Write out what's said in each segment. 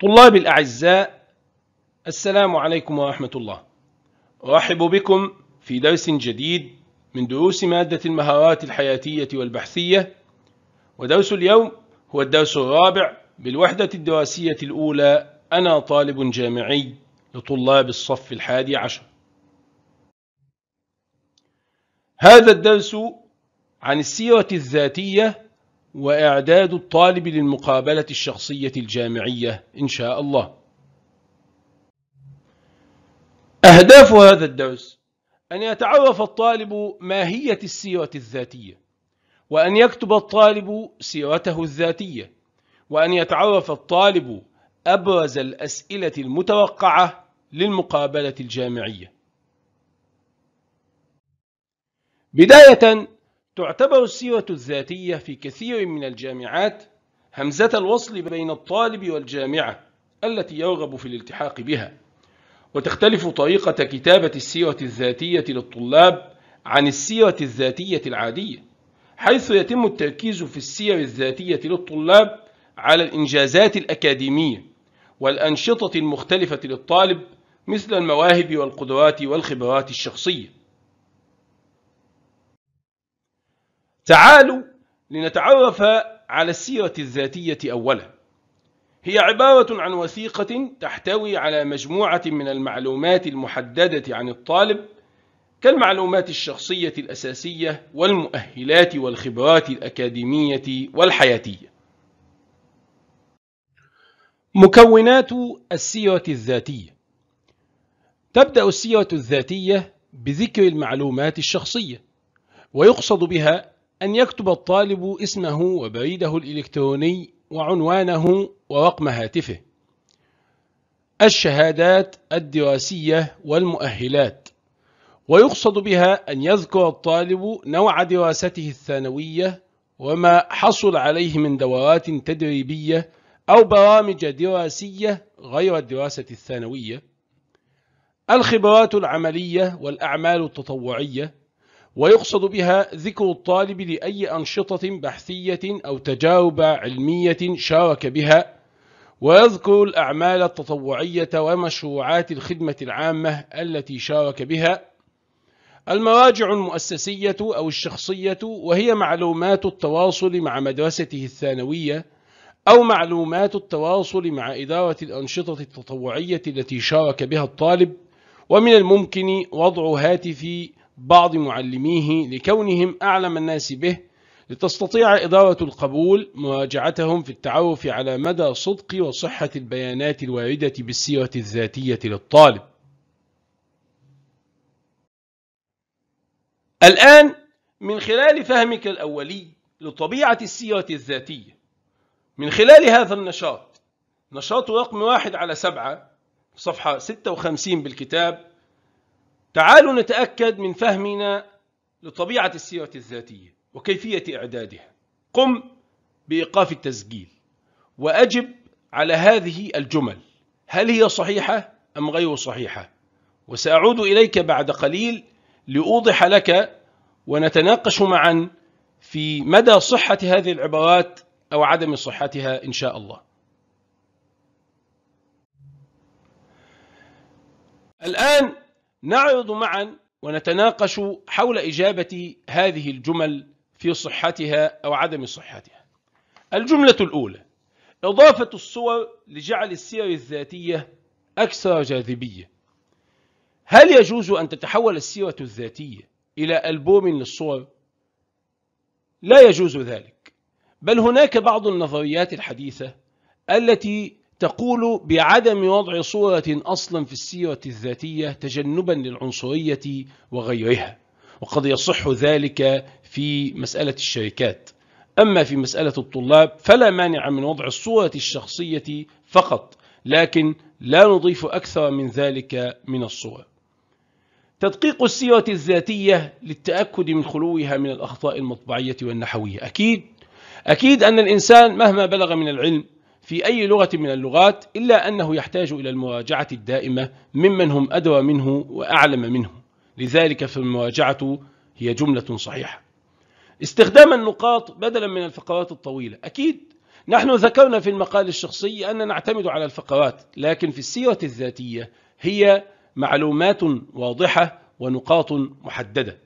طلاب الأعزاء السلام عليكم ورحمة الله أرحب بكم في درس جديد من دروس مادة المهارات الحياتية والبحثية ودرس اليوم هو الدرس الرابع بالوحدة الدراسية الأولى أنا طالب جامعي لطلاب الصف الحادي عشر هذا الدرس عن السيرة الذاتية وإعداد الطالب للمقابلة الشخصية الجامعية إن شاء الله أهداف هذا الدرس أن يتعرف الطالب ماهية السيرة الذاتية وأن يكتب الطالب سيرته الذاتية وأن يتعرف الطالب أبرز الأسئلة المتوقعة للمقابلة الجامعية بداية تعتبر السيرة الذاتية في كثير من الجامعات همزة الوصل بين الطالب والجامعة التي يرغب في الالتحاق بها وتختلف طريقة كتابة السيرة الذاتية للطلاب عن السيرة الذاتية العادية حيث يتم التركيز في السير الذاتية للطلاب على الإنجازات الأكاديمية والأنشطة المختلفة للطالب مثل المواهب والقدرات والخبرات الشخصية تعالوا لنتعرف على السيرة الذاتية أولا هي عبارة عن وثيقة تحتوي على مجموعة من المعلومات المحددة عن الطالب كالمعلومات الشخصية الأساسية والمؤهلات والخبرات الأكاديمية والحياتية مكونات السيرة الذاتية تبدأ السيرة الذاتية بذكر المعلومات الشخصية ويقصد بها أن يكتب الطالب اسمه وبريده الإلكتروني وعنوانه ورقم هاتفه الشهادات الدراسية والمؤهلات ويقصد بها أن يذكر الطالب نوع دراسته الثانوية وما حصل عليه من دورات تدريبية أو برامج دراسية غير الدراسة الثانوية الخبرات العملية والأعمال التطوعية ويقصد بها ذكر الطالب لأي أنشطة بحثية أو تجارب علمية شارك بها ويذكر الأعمال التطوعية ومشروعات الخدمة العامة التي شارك بها المراجع المؤسسية أو الشخصية وهي معلومات التواصل مع مدرسته الثانوية أو معلومات التواصل مع إدارة الأنشطة التطوعية التي شارك بها الطالب ومن الممكن وضع هاتف بعض معلميه لكونهم أعلم الناس به لتستطيع إدارة القبول مراجعتهم في التعرف على مدى صدق وصحة البيانات الواردة بالسيرة الذاتية للطالب الآن من خلال فهمك الأولي لطبيعة السيرة الذاتية من خلال هذا النشاط نشاط رقم واحد على سبعة صفحة 56 بالكتاب تعالوا نتأكد من فهمنا لطبيعة السيرة الذاتية وكيفية إعدادها قم بإيقاف التسجيل وأجب على هذه الجمل هل هي صحيحة أم غير صحيحة وسأعود إليك بعد قليل لأوضح لك ونتناقش معا في مدى صحة هذه العبارات أو عدم صحتها إن شاء الله الآن نعرض معا ونتناقش حول إجابة هذه الجمل في صحتها أو عدم صحتها الجملة الأولى إضافة الصور لجعل السير الذاتية أكثر جاذبية هل يجوز أن تتحول السيرة الذاتية إلى ألبوم للصور؟ لا يجوز ذلك بل هناك بعض النظريات الحديثة التي تقول بعدم وضع صورة أصلا في السيرة الذاتية تجنبا للعنصرية وغيرها وقد يصح ذلك في مسألة الشركات أما في مسألة الطلاب فلا مانع من وضع الصورة الشخصية فقط لكن لا نضيف أكثر من ذلك من الصور تدقيق السيرة الذاتية للتأكد من خلوها من الأخطاء المطبعية والنحوية أكيد أكيد أن الإنسان مهما بلغ من العلم في أي لغة من اللغات إلا أنه يحتاج إلى المراجعة الدائمة ممن هم أدرى منه وأعلم منه لذلك فالمراجعة هي جملة صحيحة استخدام النقاط بدلا من الفقرات الطويلة أكيد نحن ذكرنا في المقال الشخصي أننا نعتمد على الفقرات لكن في السيرة الذاتية هي معلومات واضحة ونقاط محددة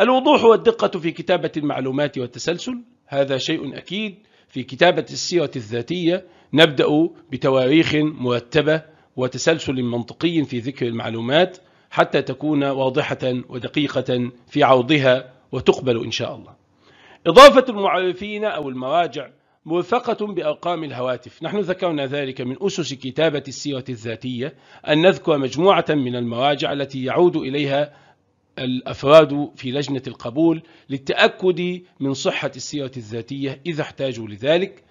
الوضوح والدقة في كتابة المعلومات والتسلسل هذا شيء أكيد في كتابة السيرة الذاتية نبدأ بتواريخ مرتبة وتسلسل منطقي في ذكر المعلومات حتى تكون واضحة ودقيقة في عرضها وتقبل إن شاء الله إضافة المعرفين أو المراجع مرفقة بأرقام الهواتف نحن ذكرنا ذلك من أسس كتابة السيرة الذاتية أن نذكر مجموعة من المراجع التي يعود إليها الأفراد في لجنة القبول للتأكد من صحة السيرة الذاتية إذا احتاجوا لذلك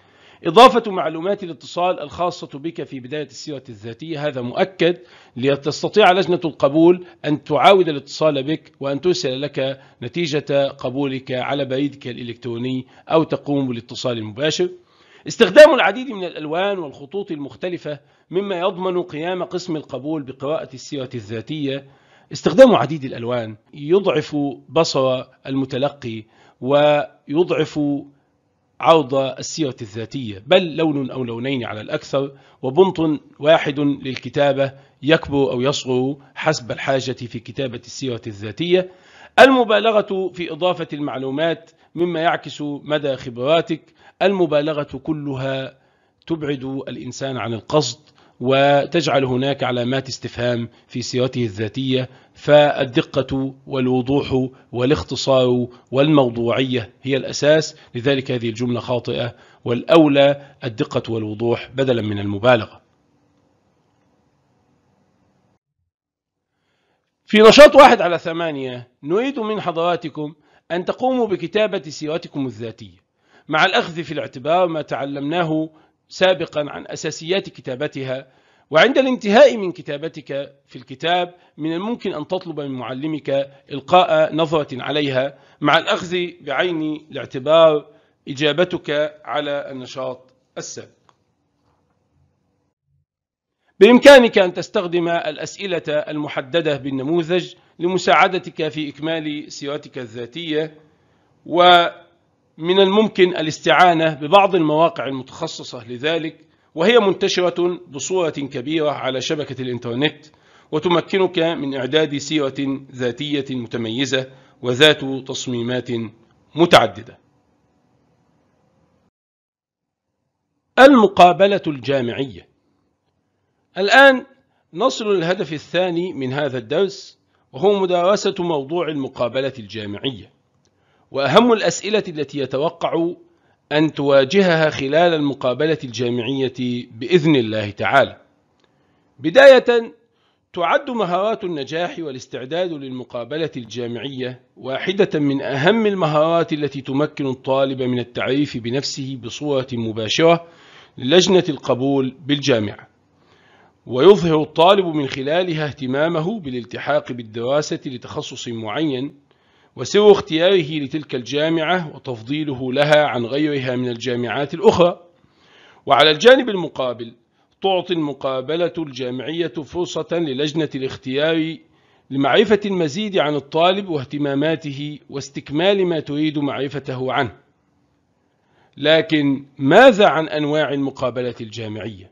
إضافة معلومات الاتصال الخاصة بك في بداية السيرة الذاتية هذا مؤكد لتستطيع لجنة القبول أن تعاود الاتصال بك وأن ترسل لك نتيجة قبولك على بريدك الإلكتروني أو تقوم بالاتصال المباشر استخدام العديد من الألوان والخطوط المختلفة مما يضمن قيام قسم القبول بقراءة السيرة الذاتية استخدام عديد الألوان يضعف بصر المتلقي ويضعف عرض السيرة الذاتية بل لون أو لونين على الأكثر وبنط واحد للكتابة يكبر أو يصغر حسب الحاجة في كتابة السيرة الذاتية المبالغة في إضافة المعلومات مما يعكس مدى خبراتك المبالغة كلها تبعد الإنسان عن القصد وتجعل هناك علامات استفهام في سيرته الذاتية فالدقة والوضوح والاختصار والموضوعية هي الأساس لذلك هذه الجملة خاطئة والأولى الدقة والوضوح بدلا من المبالغة في نشاط واحد على ثمانية نريد من حضراتكم أن تقوموا بكتابة سيرتكم الذاتية مع الأخذ في الاعتبار ما تعلمناه سابقا عن أساسيات كتابتها وعند الانتهاء من كتابتك في الكتاب من الممكن أن تطلب من معلمك إلقاء نظرة عليها مع الأخذ بعين الاعتبار إجابتك على النشاط السابق بإمكانك أن تستخدم الأسئلة المحددة بالنموذج لمساعدتك في إكمال سيرتك الذاتية و من الممكن الاستعانة ببعض المواقع المتخصصة لذلك وهي منتشرة بصورة كبيرة على شبكة الإنترنت وتمكنك من إعداد سيرة ذاتية متميزة وذات تصميمات متعددة المقابلة الجامعية الآن نصل للهدف الثاني من هذا الدرس وهو مدارسة موضوع المقابلة الجامعية وأهم الأسئلة التي يتوقع أن تواجهها خلال المقابلة الجامعية بإذن الله تعالى بداية تعد مهارات النجاح والاستعداد للمقابلة الجامعية واحدة من أهم المهارات التي تمكن الطالب من التعريف بنفسه بصورة مباشرة للجنة القبول بالجامعة ويظهر الطالب من خلالها اهتمامه بالالتحاق بالدراسة لتخصص معين وسوى اختياره لتلك الجامعة وتفضيله لها عن غيرها من الجامعات الأخرى وعلى الجانب المقابل تعطي المقابلة الجامعية فرصة للجنة الاختيار لمعرفة المزيد عن الطالب واهتماماته واستكمال ما تريد معرفته عنه لكن ماذا عن أنواع المقابلة الجامعية؟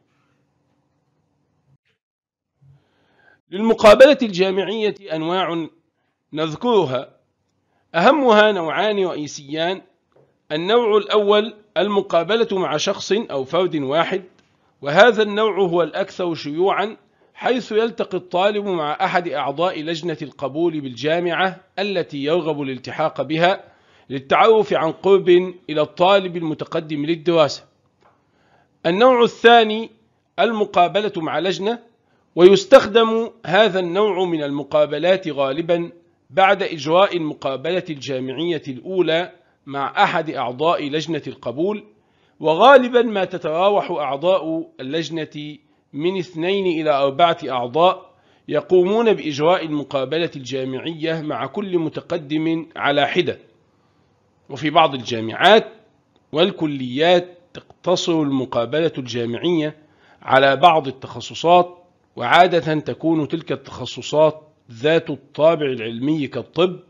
للمقابلة الجامعية أنواع نذكرها أهمها نوعان رئيسيان النوع الأول المقابلة مع شخص أو فرد واحد وهذا النوع هو الأكثر شيوعا حيث يلتقي الطالب مع أحد أعضاء لجنة القبول بالجامعة التي يرغب الالتحاق بها للتعرف عن قرب إلى الطالب المتقدم للدراسة النوع الثاني المقابلة مع لجنة ويستخدم هذا النوع من المقابلات غالبا بعد إجراء المقابلة الجامعية الأولى مع أحد أعضاء لجنة القبول وغالبا ما تتراوح أعضاء اللجنة من اثنين إلى أربعة أعضاء يقومون بإجراء المقابلة الجامعية مع كل متقدم على حدة وفي بعض الجامعات والكليات تقتصر المقابلة الجامعية على بعض التخصصات وعادة تكون تلك التخصصات ذات الطابع العلمي كالطب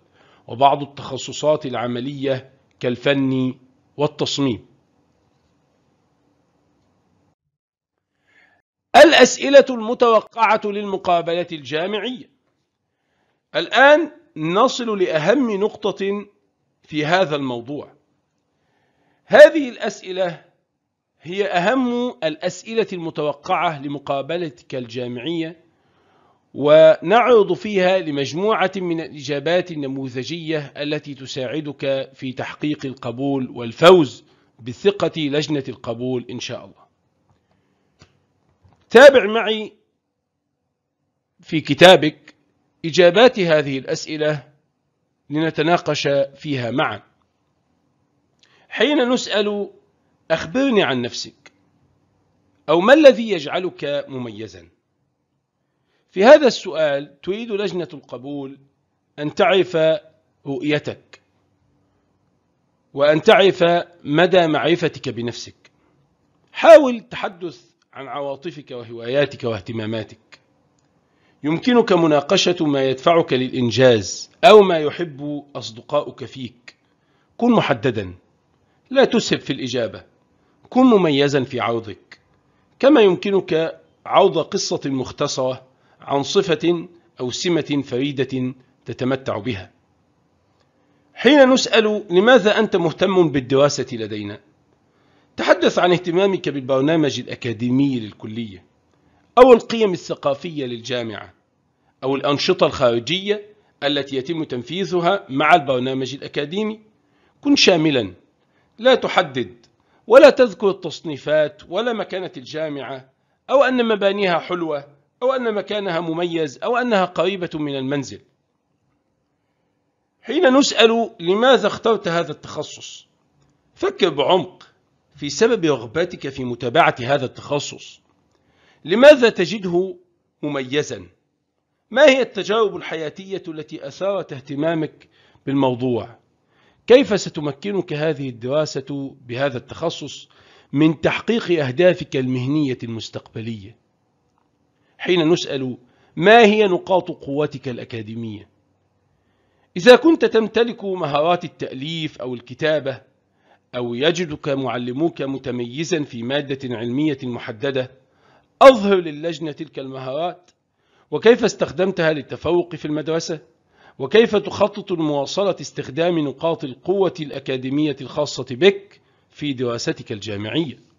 وبعض التخصصات العملية كالفن والتصميم الأسئلة المتوقعة للمقابلة الجامعية الآن نصل لأهم نقطة في هذا الموضوع هذه الأسئلة هي أهم الأسئلة المتوقعة لمقابلتك الجامعية ونعرض فيها لمجموعة من الإجابات النموذجية التي تساعدك في تحقيق القبول والفوز بثقة لجنة القبول إن شاء الله تابع معي في كتابك إجابات هذه الأسئلة لنتناقش فيها معا حين نسأل أخبرني عن نفسك أو ما الذي يجعلك مميزا في هذا السؤال تريد لجنة القبول أن تعرف رؤيتك وأن تعرف مدى معرفتك بنفسك حاول تحدث عن عواطفك وهواياتك واهتماماتك يمكنك مناقشة ما يدفعك للإنجاز أو ما يحب أصدقاؤك فيك كن محددا لا تسهب في الإجابة كن مميزا في عوضك كما يمكنك عوض قصة مختصرة عن صفة أو سمة فريدة تتمتع بها حين نسأل لماذا أنت مهتم بالدراسة لدينا تحدث عن اهتمامك بالبرنامج الأكاديمي للكلية أو القيم الثقافية للجامعة أو الأنشطة الخارجية التي يتم تنفيذها مع البرنامج الأكاديمي كن شاملا لا تحدد ولا تذكر التصنيفات ولا مكانة الجامعة أو أن مبانيها حلوة أو أن مكانها مميز أو أنها قريبة من المنزل حين نسأل لماذا اخترت هذا التخصص فكر بعمق في سبب رغبتك في متابعة هذا التخصص لماذا تجده مميزا ما هي التجارب الحياتية التي أثارت اهتمامك بالموضوع كيف ستمكنك هذه الدراسة بهذا التخصص من تحقيق أهدافك المهنية المستقبلية حين نسأل ما هي نقاط قوتك الأكاديمية إذا كنت تمتلك مهارات التأليف أو الكتابة أو يجدك معلموك متميزا في مادة علمية محددة أظهر للجنة تلك المهارات وكيف استخدمتها للتفوق في المدرسة وكيف تخطط لمواصلة استخدام نقاط القوة الأكاديمية الخاصة بك في دراستك الجامعية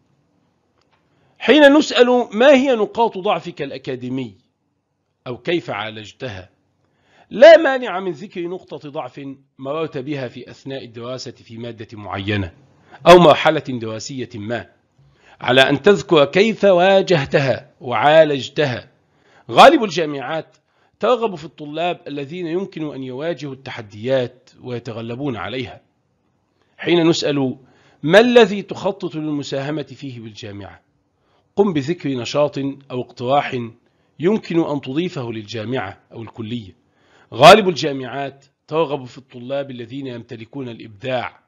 حين نسأل ما هي نقاط ضعفك الأكاديمي أو كيف عالجتها لا مانع من ذكر نقطة ضعف مررت بها في أثناء الدراسة في مادة معينة أو مرحلة دراسية ما على أن تذكر كيف واجهتها وعالجتها غالب الجامعات ترغب في الطلاب الذين يمكن أن يواجهوا التحديات ويتغلبون عليها حين نسأل ما الذي تخطط للمساهمة فيه بالجامعة قم بذكر نشاط أو اقتراح يمكن أن تضيفه للجامعة أو الكلية غالب الجامعات ترغب في الطلاب الذين يمتلكون الإبداع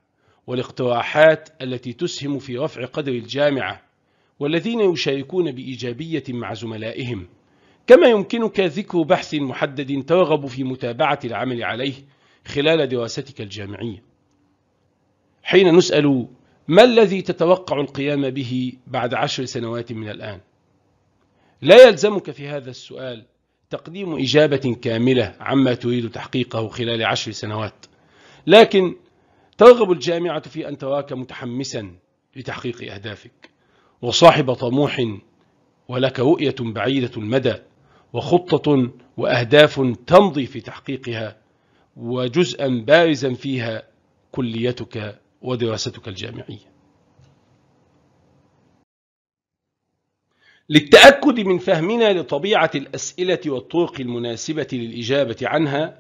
والاقتراحات التي تسهم في رفع قدر الجامعة والذين يشاركون بإيجابية مع زملائهم كما يمكنك ذكر بحث محدد ترغب في متابعة العمل عليه خلال دراستك الجامعية حين نسأل ما الذي تتوقع القيام به بعد عشر سنوات من الآن؟ لا يلزمك في هذا السؤال تقديم إجابة كاملة عما تريد تحقيقه خلال عشر سنوات لكن ترغب الجامعة في أن تراك متحمسا لتحقيق أهدافك وصاحب طموح ولك رؤية بعيدة المدى وخطة وأهداف تمضي في تحقيقها وجزءا بارزا فيها كليتك ودراستك الجامعية للتأكد من فهمنا لطبيعة الأسئلة والطرق المناسبة للإجابة عنها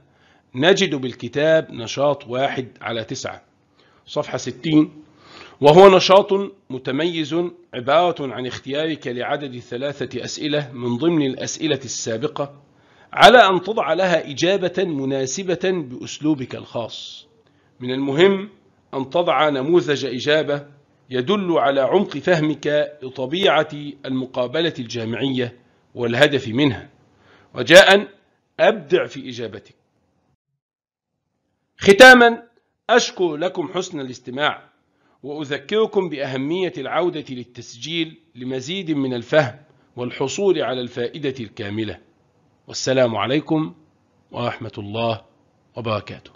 نجد بالكتاب نشاط واحد على تسعة صفحة 60 وهو نشاط متميز عبارة عن اختيارك لعدد ثلاثة أسئلة من ضمن الأسئلة السابقة على أن تضع لها إجابة مناسبة بأسلوبك الخاص من المهم أن تضع نموذج إجابة يدل على عمق فهمك لطبيعة المقابلة الجامعية والهدف منها وجاء أبدع في إجابتك ختاما أشكر لكم حسن الاستماع وأذكركم بأهمية العودة للتسجيل لمزيد من الفهم والحصول على الفائدة الكاملة والسلام عليكم ورحمة الله وبركاته